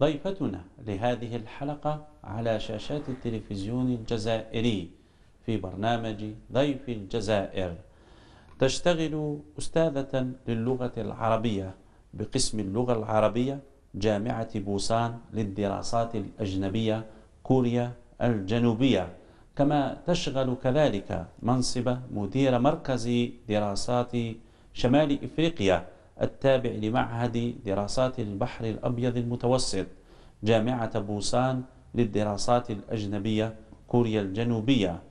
ضيفتنا لهذه الحلقة على شاشات التلفزيون الجزائري في برنامج ضيف الجزائر تشتغل أستاذة للغة العربية بقسم اللغة العربية جامعة بوسان للدراسات الأجنبية كوريا الجنوبية كما تشغل كذلك منصب مدير مركز دراسات شمال إفريقيا التابع لمعهد دراسات البحر الأبيض المتوسط جامعة بوسان للدراسات الأجنبية كوريا الجنوبية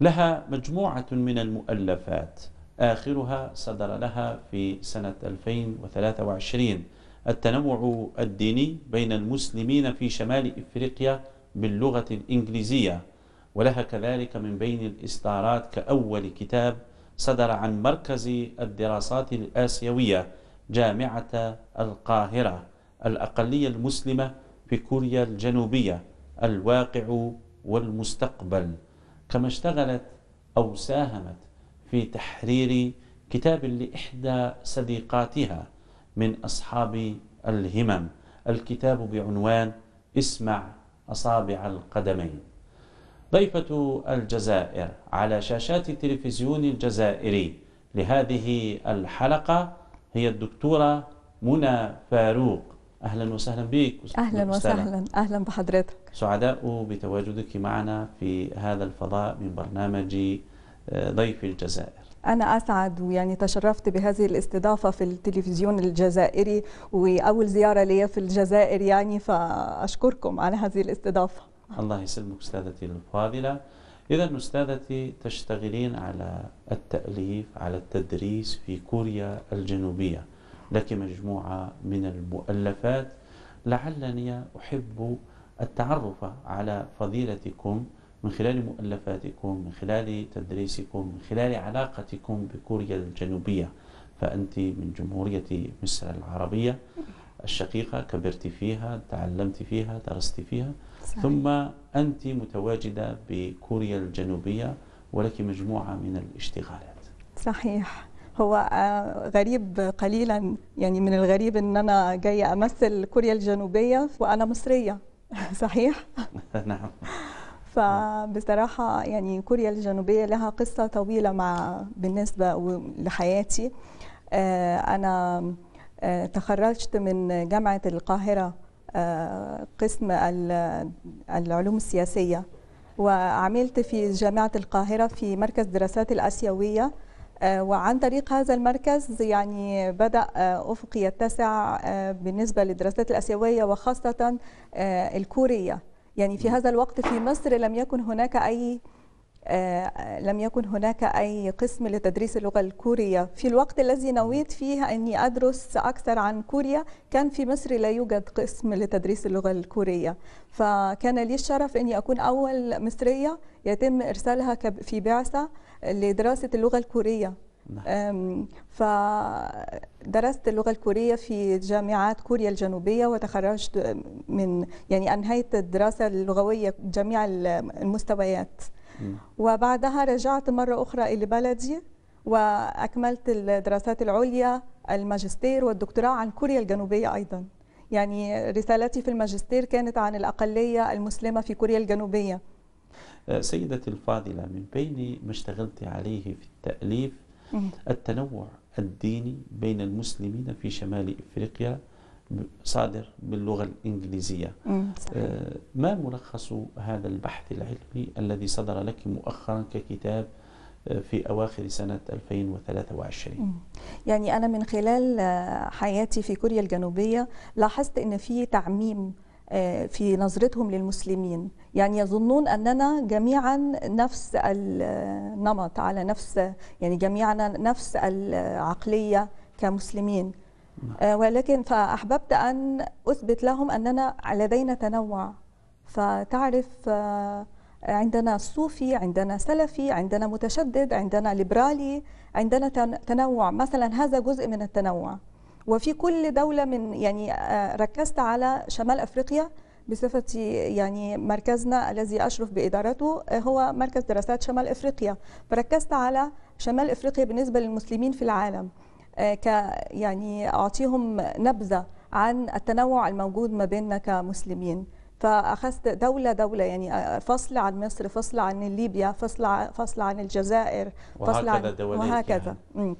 لها مجموعة من المؤلفات آخرها صدر لها في سنة 2023 التنوع الديني بين المسلمين في شمال إفريقيا باللغة الإنجليزية ولها كذلك من بين الإصدارات كأول كتاب صدر عن مركز الدراسات الآسيوية جامعة القاهرة الأقلية المسلمة في كوريا الجنوبية الواقع والمستقبل كما اشتغلت أو ساهمت في تحرير كتاب لإحدى صديقاتها من أصحاب الهمم الكتاب بعنوان اسمع أصابع القدمين ضيفة الجزائر على شاشات التلفزيون الجزائري لهذه الحلقة هي الدكتورة منى فاروق أهلا وسهلا بك أهلا وسهلا أهلا بحضرتك سعداء بتواجدك معنا في هذا الفضاء من برنامج آه، ضيف الجزائر أنا أسعد ويعني تشرفت بهذه الاستضافة في التلفزيون الجزائري وأول زيارة لي في الجزائر يعني فأشكركم على هذه الاستضافة الله يسلمك أستاذتي الفاضلة إذا أستاذتي تشتغلين على التأليف على التدريس في كوريا الجنوبية لك مجموعة من المؤلفات لعلني أحب التعرف على فضيلتكم من خلال مؤلفاتكم من خلال تدريسكم من خلال علاقتكم بكوريا الجنوبية فأنت من جمهورية مصر العربية الشقيقة كبرت فيها تعلمت فيها درست فيها صحيح. ثم أنت متواجدة بكوريا الجنوبية ولك مجموعة من الاشتغالات صحيح هو آه، غريب قليلا يعني من الغريب ان انا جايه امثل كوريا الجنوبيه وانا مصريه صحيح نعم فبصراحة يعني كوريا الجنوبية لها قصة طويلة مع بالنسبة لحياتي آه، أنا آه، تخرجت من جامعة القاهرة آه، قسم العلوم السياسية وعملت في جامعة القاهرة في مركز دراسات الآسيوية آه، وعن طريق هذا المركز يعني بدأ أفقي يتسع بالنسبة للدراسات الآسيوية وخاصة الكورية يعني في هذا الوقت في مصر لم يكن هناك أي آه، لم يكن هناك أي قسم لتدريس اللغة الكورية في الوقت الذي نويت فيه أني أدرس أكثر عن كوريا كان في مصر لا يوجد قسم لتدريس اللغة الكورية فكان لي الشرف أني أكون أول مصرية يتم إرسالها في بعثة لدراسة اللغة الكورية نعم. فدرست اللغة الكورية في جامعات كوريا الجنوبية وتخرجت من يعني أنهيت الدراسة اللغوية جميع المستويات وبعدها رجعت مرة أخرى إلى بلدي وأكملت الدراسات العليا الماجستير والدكتوراه عن كوريا الجنوبية أيضا يعني رسالتي في الماجستير كانت عن الأقلية المسلمة في كوريا الجنوبية أه، سيدتي الفاضلة من بين ما اشتغلت عليه في التأليف التنوع الديني بين المسلمين في شمال إفريقيا صادر باللغة الإنجليزية آه، ما ملخص هذا البحث العلمي الذي صدر لك مؤخرا ككتاب آه، في أواخر سنة 2023 يعني أنا من خلال آه، حياتي في كوريا الجنوبية لاحظت أن في تعميم في نظرتهم للمسلمين يعني يظنون أننا جميعا نفس النمط على نفس يعني جميعنا نفس العقلية كمسلمين نعم. آه، ولكن فأحببت أن أثبت لهم أننا لدينا تنوع فتعرف آه، عندنا صوفي عندنا سلفي عندنا متشدد عندنا ليبرالي عندنا تنوع مثلا هذا جزء من التنوع وفي كل دولة من يعني آه، ركزت على شمال أفريقيا بصفتي يعني مركزنا الذي أشرف بإدارته هو مركز دراسات شمال أفريقيا فركزت على شمال أفريقيا بالنسبة للمسلمين في العالم آه، ك يعني اعطيهم نبذه عن التنوع الموجود ما بيننا كمسلمين فاخذت دوله دوله يعني آه، فصل عن مصر فصل عن ليبيا فصل فصل عن الجزائر فصل عن وهكذا يعني.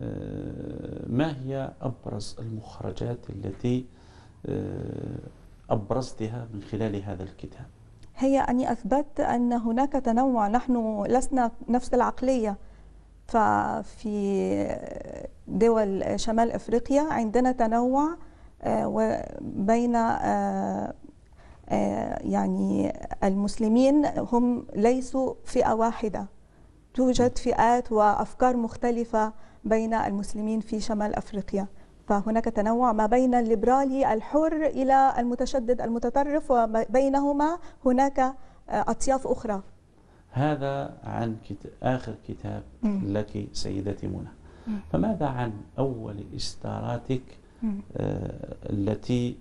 آه، ما هي ابرز المخرجات التي ابرزتها من خلال هذا الكتاب هي اني اثبت ان هناك تنوع نحن لسنا نفس العقليه ففي دول شمال افريقيا عندنا تنوع آه، بين آه، آه، يعني المسلمين هم ليسوا فئه واحده توجد فئات وافكار مختلفه بين المسلمين في شمال افريقيا فهناك تنوع ما بين الليبرالي الحر الى المتشدد المتطرف وبينهما هناك اطياف اخرى هذا عن كتاب آخر كتاب لك سيدتي منى فماذا عن أول إصداراتك آه، التي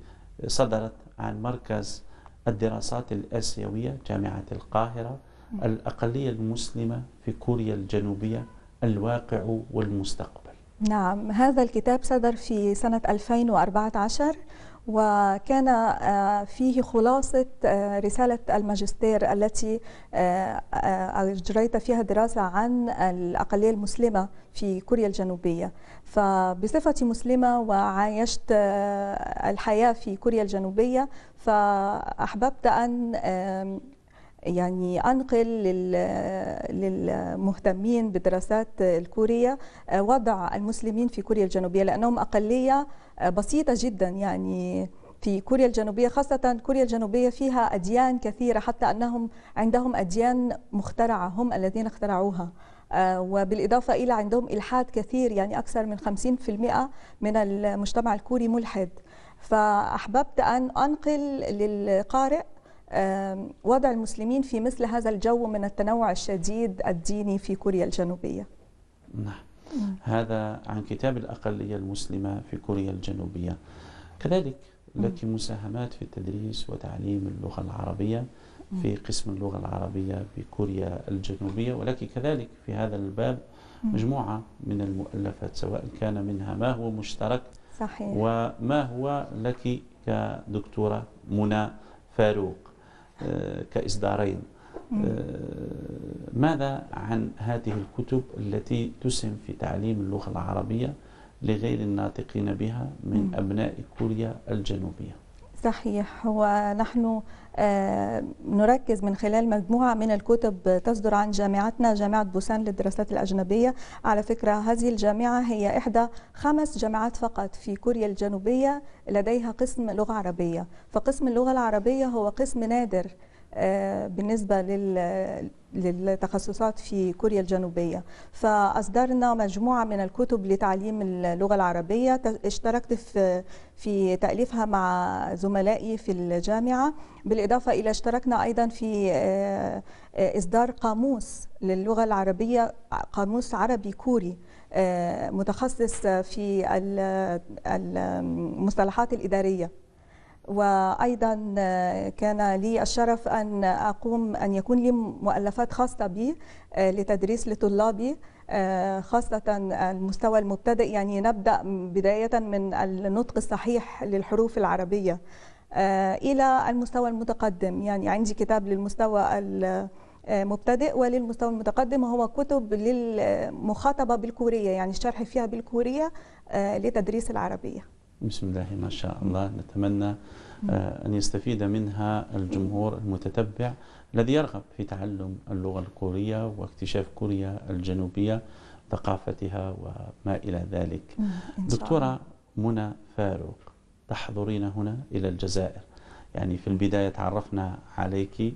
صدرت عن مركز الدراسات الآسيوية جامعة القاهرة الأقلية المسلمة في كوريا الجنوبية الواقع والمستقبل نعم هذا الكتاب صدر في سنة 2014 وكان آه، فيه خلاصة آه، رسالة الماجستير التي آه، أجريت فيها دراسة عن الأقلية المسلمة في كوريا الجنوبية فبصفتي مسلمة وعايشت الحياة في كوريا الجنوبية فأحببت أن يعني أنقل للمهتمين بالدراسات الكورية آه، وضع المسلمين في كوريا الجنوبية لأنهم أقلية آه، بسيطة جدا يعني في كوريا الجنوبية خاصة كوريا الجنوبية فيها أديان كثيرة حتى أنهم عندهم أديان مخترعة هم الذين اخترعوها آه، وبالإضافة إلى عندهم إلحاد كثير يعني أكثر من 50% من المجتمع الكوري ملحد فأحببت أن أنقل للقارئ وضع المسلمين في مثل هذا الجو من التنوع الشديد الديني في كوريا الجنوبية نعم هذا عن كتاب الأقلية المسلمة في كوريا الجنوبية كذلك لك مساهمات في التدريس وتعليم اللغة العربية في قسم اللغة العربية في كوريا الجنوبية ولك كذلك في هذا الباب مجموعة من المؤلفات سواء كان منها ما هو مشترك صحيح. وما هو لك كدكتورة منى فاروق آه، كإصدارين آه، ماذا عن هذه الكتب التي تسهم في تعليم اللغة العربية لغير الناطقين بها من أبناء كوريا الجنوبية صحيح ونحن آه، نركز من خلال مجموعة من الكتب تصدر عن جامعتنا جامعة بوسان للدراسات الأجنبية على فكرة هذه الجامعة هي إحدى خمس جامعات فقط في كوريا الجنوبية لديها قسم لغة عربية فقسم اللغة العربية هو قسم نادر آه، بالنسبة لل للتخصصات في كوريا الجنوبية فأصدرنا مجموعة من الكتب لتعليم اللغة العربية اشتركت في, في تأليفها مع زملائي في الجامعة بالإضافة إلى اشتركنا أيضا في آه، إصدار قاموس للغة العربية قاموس عربي كوري آه، متخصص في المصطلحات الإدارية وايضا آه، كان لي الشرف ان اقوم ان يكون لي مؤلفات خاصه بي آه، لتدريس لطلابي آه، خاصة المستوى المبتدئ يعني نبدأ بداية من النطق الصحيح للحروف العربية إلى المستوى المتقدم يعني عندي كتاب للمستوى المبتدئ وللمستوى المتقدم وهو كتب للمخاطبة بالكورية يعني الشرح فيها بالكورية لتدريس العربية بسم الله ما شاء الله نتمنى آه، أن يستفيد منها الجمهور المتتبع الذي يرغب في تعلم اللغة الكورية واكتشاف كوريا الجنوبية ثقافتها وما إلى ذلك دكتورة منى فاروق تحضرين هنا إلى الجزائر يعني في البداية تعرفنا عليك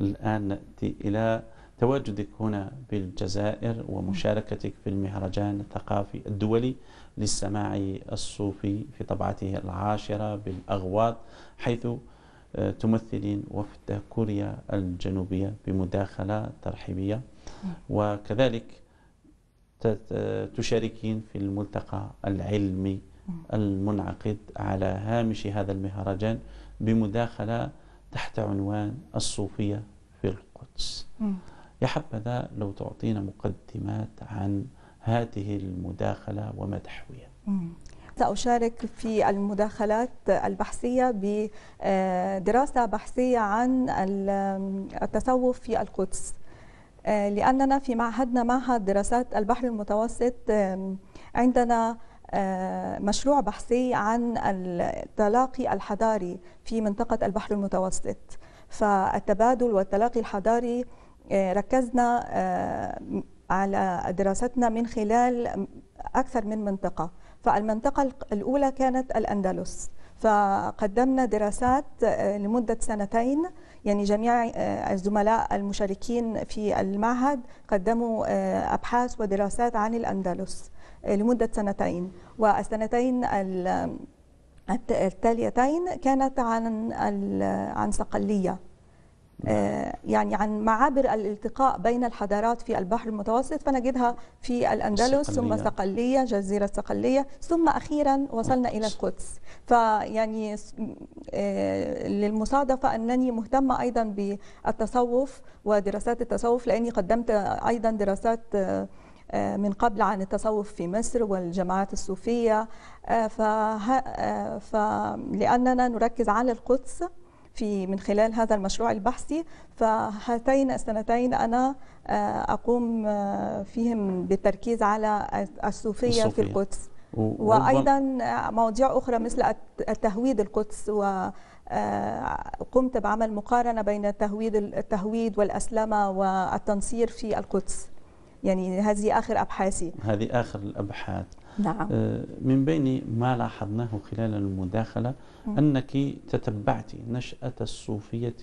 الآن نأتي إلى تواجدك هنا بالجزائر ومشاركتك في المهرجان الثقافي الدولي للسماع الصوفي في طبعته العاشرة بالأغواط حيث آه، تمثلين وفد كوريا الجنوبية بمداخلة ترحيبية وكذلك آه، تشاركين في الملتقى العلمي المنعقد على هامش هذا المهرجان بمداخلة تحت عنوان الصوفية في القدس يا حبذا لو تعطينا مقدمات عن هذه المداخلة وما تحويها سأشارك في المداخلات البحثية بدراسة بحثية عن التصوف في القدس لأننا في معهدنا معهد دراسات البحر المتوسط عندنا مشروع بحثي عن التلاقي الحضاري في منطقة البحر المتوسط فالتبادل والتلاقي الحضاري آه، ركزنا آه، على دراستنا من خلال أكثر من منطقة فالمنطقة الأولى كانت الأندلس فقدمنا دراسات آه، لمدة سنتين يعني جميع الزملاء المشاركين في المعهد قدموا أبحاث ودراسات عن الأندلس لمدة سنتين والسنتين التاليتين كانت عن عن صقلية آه، يعني عن معابر الالتقاء بين الحضارات في البحر المتوسط فنجدها في الأندلس ثم صقلية جزيرة صقلية ثم أخيرا وصلنا إلى القدس فيعني آه، للمصادفة أنني مهتمة أيضا بالتصوف ودراسات التصوف لأني قدمت أيضا دراسات آه، من قبل عن التصوف في مصر والجماعات الصوفية فلأننا نركز على القدس في من خلال هذا المشروع البحثي فهاتين السنتين أنا آه، أقوم آه، فيهم بالتركيز على الصوفية, الصوفية. في القدس وأيضا مواضيع أخرى مثل التهويد القدس و آه، قمت بعمل مقارنة بين التهويد التهويد والأسلمة والتنصير في القدس يعني هذه آخر أبحاثي هذه آخر الأبحاث نعم. آه، من بين ما لاحظناه خلال المداخلة أنك تتبعت نشأة الصوفية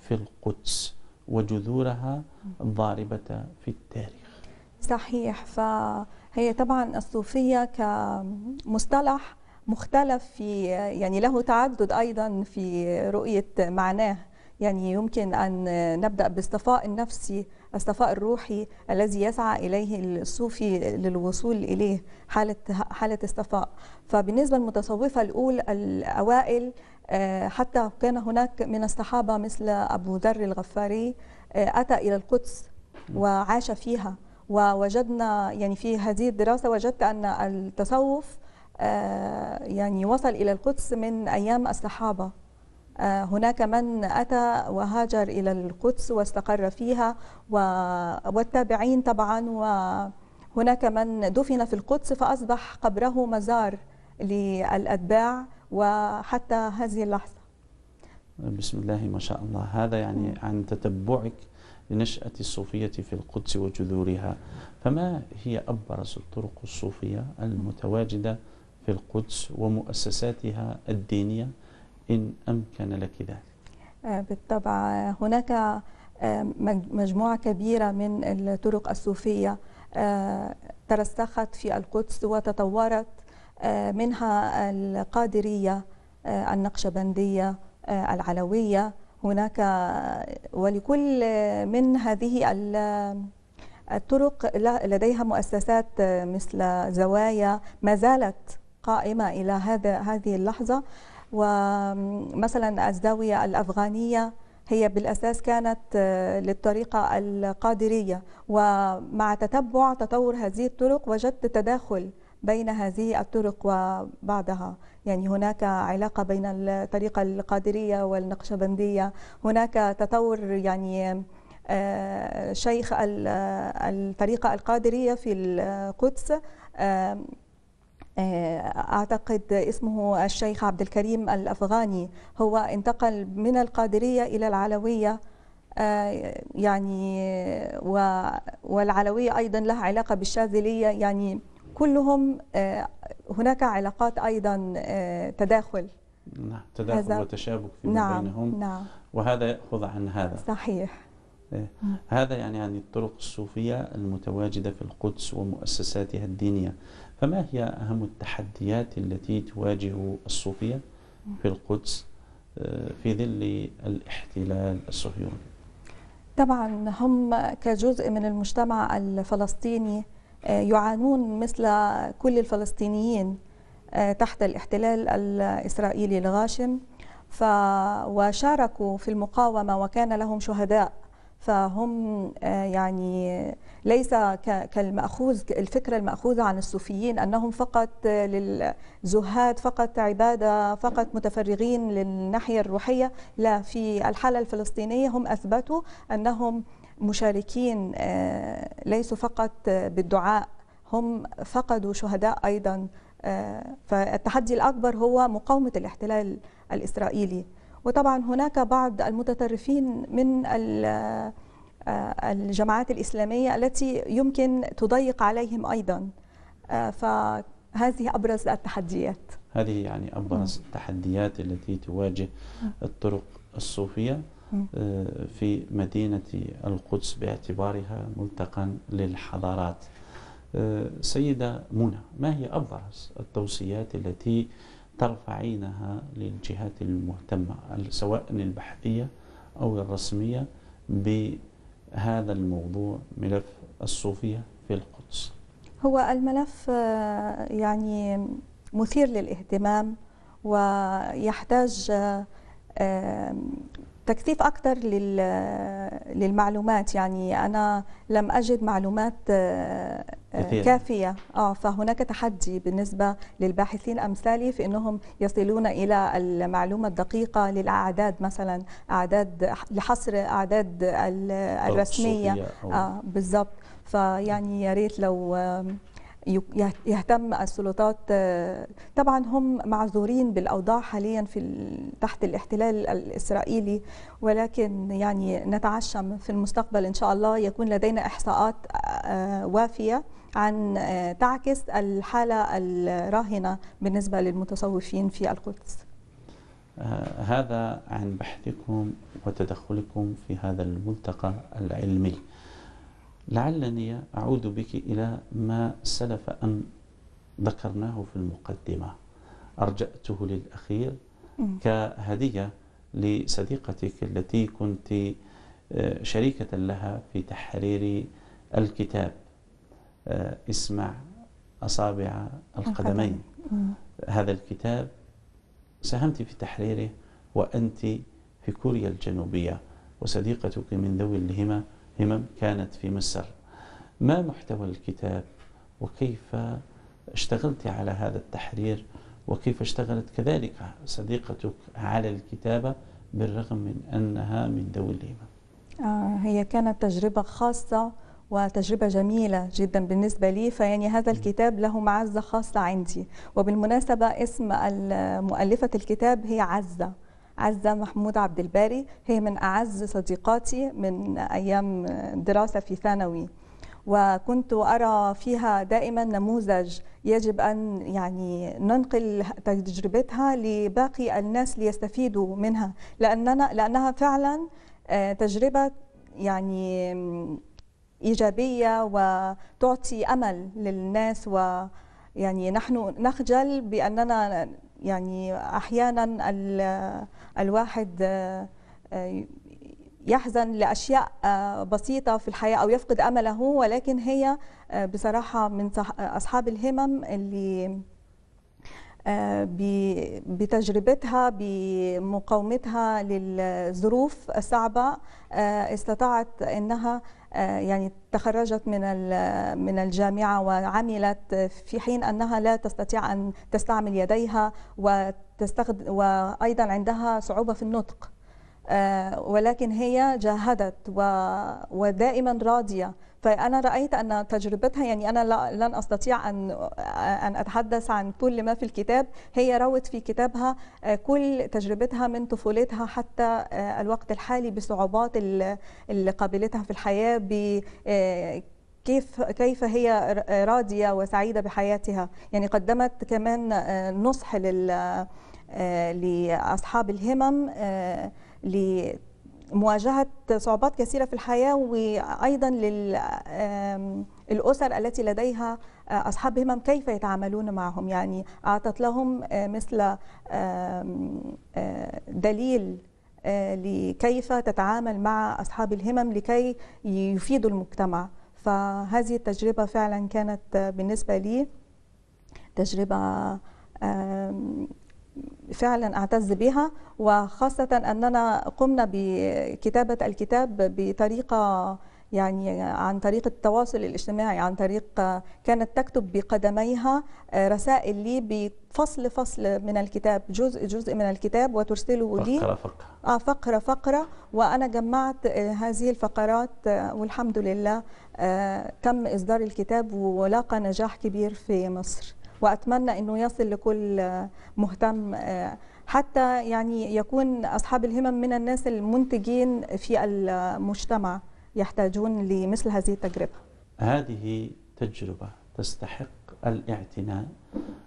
في القدس وجذورها الضاربة في التاريخ صحيح فهي طبعا الصوفية كمصطلح مختلف في يعني له تعدد أيضا في رؤية معناه يعني يمكن أن نبدأ بالصفاء النفسي الصفاء الروحي الذي يسعى إليه الصوفي للوصول إليه حالة, حالة الصفاء فبالنسبة للمتصوفة الأول الأوائل آه، حتى كان هناك من الصحابة مثل أبو ذر الغفاري آه، أتى إلى القدس وعاش فيها ووجدنا يعني في هذه الدراسة وجدت أن التصوف آه، يعني وصل إلى القدس من أيام الصحابة آه، هناك من أتى وهاجر إلى القدس واستقر فيها والتابعين طبعا وهناك من دفن في القدس فأصبح قبره مزار للأتباع وحتى هذه اللحظة بسم الله ما شاء الله هذا يعني عن تتبعك لنشأة الصوفية في القدس وجذورها فما هي أبرز الطرق الصوفية المتواجدة في القدس ومؤسساتها الدينية إن أمكن لك ذلك آه، بالطبع هناك آه، مجموعة كبيرة من الطرق الصوفية آه، ترسخت في القدس وتطورت منها القادرية النقشبندية العلوية هناك ولكل من هذه الطرق لديها مؤسسات مثل زوايا ما زالت قائمة إلى هذا هذه اللحظة ومثلا الزاوية الأفغانية هي بالأساس كانت آه، للطريقة القادرية ومع تتبع تطور هذه الطرق وجدت تداخل بين هذه الطرق وبعضها يعني هناك علاقة بين الطريقة القادرية والنقشبندية هناك تطور يعني آه، شيخ آه، الطريقة القادرية في القدس آه، أعتقد اسمه الشيخ عبد الكريم الأفغاني هو انتقل من القادرية إلى العلوية آه، يعني والعلوية أيضا لها علاقة بالشاذلية يعني كلهم آه، هناك علاقات أيضا تداخل نعم تداخل وتشابك فيما نعم بينهم نعم وهذا يأخذ عن هذا صحيح إيه. هذا يعني عن يعني الطرق الصوفية المتواجدة في القدس ومؤسساتها الدينية فما هي أهم التحديات التي تواجه الصوفية في القدس آه، في ظل الاحتلال الصهيوني طبعا هم كجزء من المجتمع الفلسطيني آه، يعانون مثل كل الفلسطينيين آه، تحت الاحتلال الإسرائيلي الغاشم وشاركوا في المقاومة وكان لهم شهداء فهم آه، يعني ليس كالمأخوذ الفكرة المأخوذة عن الصوفيين أنهم فقط آه، للزهاد فقط عبادة فقط متفرغين للناحية الروحية لا في الحالة الفلسطينية هم أثبتوا أنهم مشاركين آه، ليسوا فقط بالدعاء هم فقدوا شهداء أيضا فالتحدي الأكبر هو مقاومة الاحتلال الإسرائيلي وطبعا هناك بعض المتطرفين من آه، الجماعات الإسلامية التي يمكن تضيق عليهم أيضا آه، فهذه أبرز التحديات هذه يعني أبرز م. التحديات التي تواجه الطرق الصوفية آه، في مدينة القدس باعتبارها ملتقا للحضارات سيدة منى ما هي أبرز التوصيات التي ترفعينها للجهات المهتمة سواء البحثية أو الرسمية بهذا الموضوع ملف الصوفية في القدس هو الملف آه، يعني مثير للاهتمام ويحتاج آه، تكثيف اكثر للمعلومات يعني انا لم اجد معلومات آه، آه، كثيرة. كافيه اه فهناك تحدي بالنسبه للباحثين امثالي في انهم يصلون الى المعلومه الدقيقه للاعداد مثلا اعداد لحصر اعداد الرسميه آه بالضبط فيعني يا ريت لو يهتم السلطات آه، طبعا هم معذورين بالاوضاع حاليا في تحت الاحتلال الاسرائيلي ولكن يعني نتعشم في المستقبل ان شاء الله يكون لدينا احصاءات آه، آه، وافيه عن تعكس الحاله الراهنه بالنسبه للمتصوفين في القدس. هذا عن بحثكم وتدخلكم في هذا الملتقى العلمي. لعلني أعود بك إلى ما سلف أن ذكرناه في المقدمة أرجأته للأخير كهدية لصديقتك التي كنت آه، شريكة لها في تحرير الكتاب آه، اسمع أصابع القدمين هذا الكتاب ساهمت في تحريره وأنت في كوريا الجنوبية وصديقتك من ذوي الهمة همم كانت في مصر ما محتوى الكتاب وكيف اشتغلت على هذا التحرير وكيف اشتغلت كذلك صديقتك على الكتابة بالرغم من أنها من ذوي الهمم آه، هي كانت تجربة خاصة وتجربة جميلة جدا بالنسبة لي فيعني هذا الكتاب له معزة خاصة عندي وبالمناسبة اسم مؤلفة الكتاب هي عزة عزة محمود عبد الباري هي من أعز صديقاتي من أيام دراسة في ثانوي وكنت أرى فيها دائما نموذج يجب أن يعني ننقل تجربتها لباقي الناس ليستفيدوا منها لأننا لأنها فعلا آه، تجربة يعني إيجابية وتعطي أمل للناس ويعني نحن نخجل بأننا يعني احيانا الواحد آه، يحزن لاشياء آه، بسيطه في الحياه او يفقد امله ولكن هي آه، بصراحه من اصحاب الهمم اللي بتجربتها بمقاومتها للظروف الصعبه استطاعت انها آه، يعني تخرجت من من الجامعه وعملت في حين انها لا تستطيع ان تستعمل يديها وتستخدم وايضا عندها صعوبه في النطق آه، ولكن هي جاهدت ودائما راضيه فأنا رأيت أن تجربتها يعني أنا لن أستطيع أن أن أتحدث عن كل ما في الكتاب هي روت في كتابها آه، كل تجربتها من طفولتها حتى آه، الوقت الحالي بصعوبات اللي قابلتها في الحياة ب آه، كيف كيف هي راضيه وسعيده بحياتها يعني قدمت كمان نصح لل لاصحاب الهمم مواجهة صعوبات كثيرة في الحياة وأيضا للأسر التي لديها آه، أصحاب همم كيف يتعاملون معهم يعني أعطت لهم آه، مثل آه، دليل لكيف تتعامل مع أصحاب الهمم لكي يفيدوا المجتمع فهذه التجربة فعلا كانت بالنسبة لي تجربة فعلا اعتز بها وخاصه اننا قمنا بكتابه الكتاب بطريقه يعني عن طريق التواصل الاجتماعي عن طريق كانت تكتب بقدميها رسائل لي بفصل فصل من الكتاب جزء جزء من الكتاب وترسله لي فقرة فقرة آه فقرة فقرة وأنا جمعت هذه الفقرات والحمد لله آه، تم إصدار الكتاب ولاقى نجاح كبير في مصر وأتمنى أنه يصل لكل مهتم آه، حتى يعني يكون أصحاب الهمم من الناس المنتجين في المجتمع يحتاجون لمثل هذه التجربة هذه تجربة تستحق الاعتناء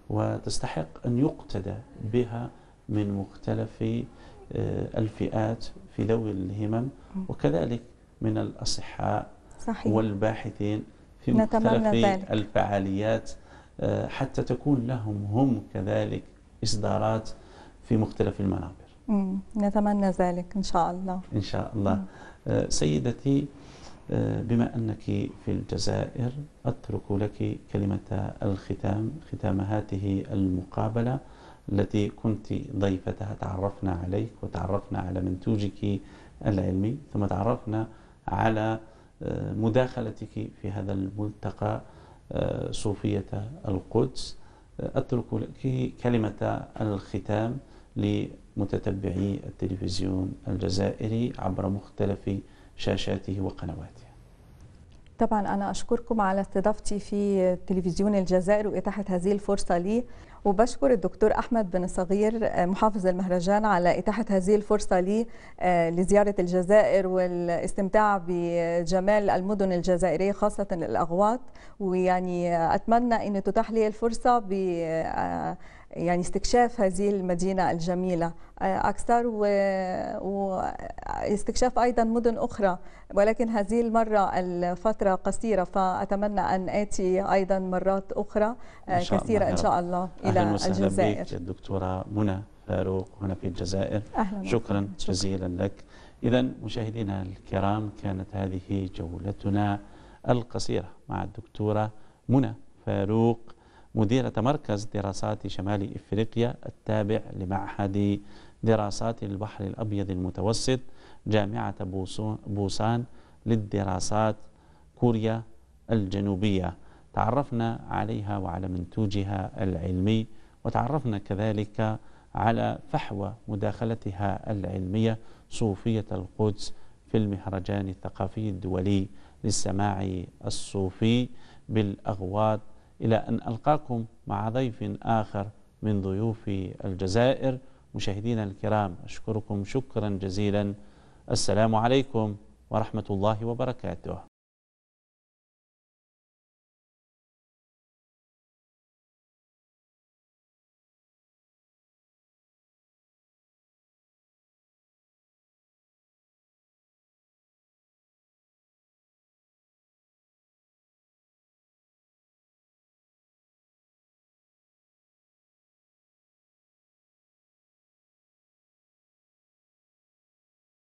وتستحق أن يقتدى بها من مختلف آه، الفئات في ذوي الهمم وكذلك من الأصحاء صحيح. والباحثين في مختلف ذلك. الفعاليات آه، حتى تكون لهم هم كذلك إصدارات في مختلف المنابر نتمنى ذلك إن شاء الله إن شاء الله آه، سيدتي آه، بما أنك في الجزائر أترك لك كلمة الختام ختام هذه المقابلة التي كنت ضيفتها تعرفنا عليك وتعرفنا على منتوجك العلمي ثم تعرفنا على مداخلتك في هذا الملتقى صوفية القدس أترك لك كلمة الختام لمتتبعي التلفزيون الجزائري عبر مختلف شاشاته وقنواته طبعا أنا أشكركم على استضافتي في تلفزيون الجزائر وإتاحة هذه الفرصة لي وبشكر الدكتور أحمد بن صغير آه، محافظ المهرجان على إتاحة هذه الفرصة لي آه، لزيارة الجزائر والاستمتاع بجمال المدن الجزائرية خاصة الأغواط ويعني أتمنى أن تتاح لي الفرصة ب آه، يعني استكشاف هذه المدينة الجميلة آه، أكثر واستكشاف أيضا مدن أخرى ولكن هذه المرة الفترة قصيرة فأتمنى أن آتي أيضا مرات أخرى آه، إن كثيرة إن شاء الله إلى الجزائر بك الدكتورة منى فاروق هنا في الجزائر أهلا شكرا شكرا جزيلا لك إذا مشاهدينا الكرام كانت هذه جولتنا القصيرة مع الدكتورة منى فاروق مديرة مركز دراسات شمال إفريقيا التابع لمعهد دراسات البحر الأبيض المتوسط جامعة بوسان للدراسات كوريا الجنوبية تعرفنا عليها وعلى منتوجها العلمي وتعرفنا كذلك على فحوى مداخلتها العلمية صوفية القدس في المهرجان الثقافي الدولي للسماع الصوفي بالأغواط إلى أن ألقاكم مع ضيف آخر من ضيوف الجزائر مشاهدينا الكرام أشكركم شكرا جزيلا السلام عليكم ورحمة الله وبركاته